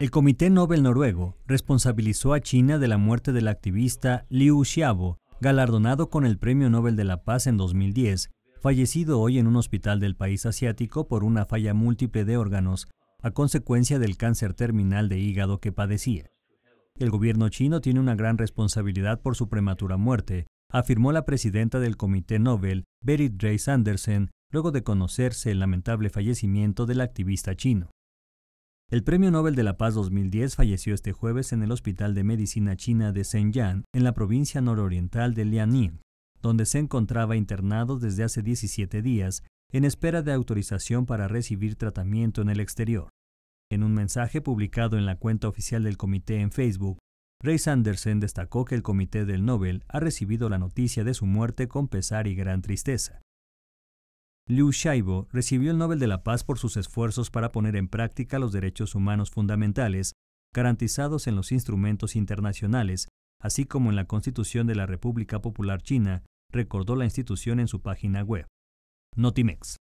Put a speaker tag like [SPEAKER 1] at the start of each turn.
[SPEAKER 1] El Comité Nobel noruego responsabilizó a China de la muerte del activista Liu Xiaobo, galardonado con el Premio Nobel de la Paz en 2010, fallecido hoy en un hospital del país asiático por una falla múltiple de órganos a consecuencia del cáncer terminal de hígado que padecía. El gobierno chino tiene una gran responsabilidad por su prematura muerte, afirmó la presidenta del Comité Nobel, Berit Reis Andersen, luego de conocerse el lamentable fallecimiento del activista chino. El Premio Nobel de la Paz 2010 falleció este jueves en el Hospital de Medicina China de Shenyang, en la provincia nororiental de Liaoning, donde se encontraba internado desde hace 17 días en espera de autorización para recibir tratamiento en el exterior. En un mensaje publicado en la cuenta oficial del comité en Facebook, Ray Sanderson destacó que el Comité del Nobel ha recibido la noticia de su muerte con pesar y gran tristeza. Liu Shaibo recibió el Nobel de la Paz por sus esfuerzos para poner en práctica los derechos humanos fundamentales garantizados en los instrumentos internacionales, así como en la Constitución de la República Popular China, recordó la institución en su página web. Notimex.